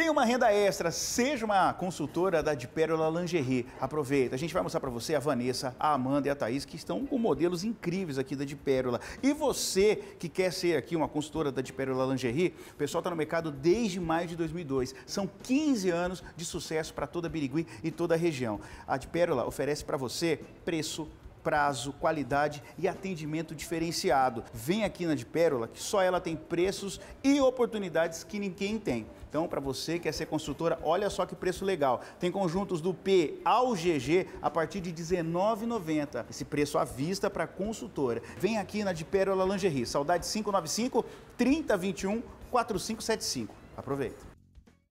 Tem uma renda extra, seja uma consultora da De Pérola Lingerie. Aproveita, a gente vai mostrar para você a Vanessa, a Amanda e a Thaís, que estão com modelos incríveis aqui da De Pérola. E você que quer ser aqui uma consultora da De Pérola Lingerie, o pessoal está no mercado desde maio de 2002. São 15 anos de sucesso para toda Birigui e toda a região. A De Pérola oferece para você preço prazo, qualidade e atendimento diferenciado. Vem aqui na de Pérola, que só ela tem preços e oportunidades que ninguém tem. Então, para você que quer é ser construtora, olha só que preço legal. Tem conjuntos do P ao GG a partir de R$19,90. Esse preço à vista para consultora. Vem aqui na de Pérola Lingerie. Saudade 595 3021 4575. Aproveita.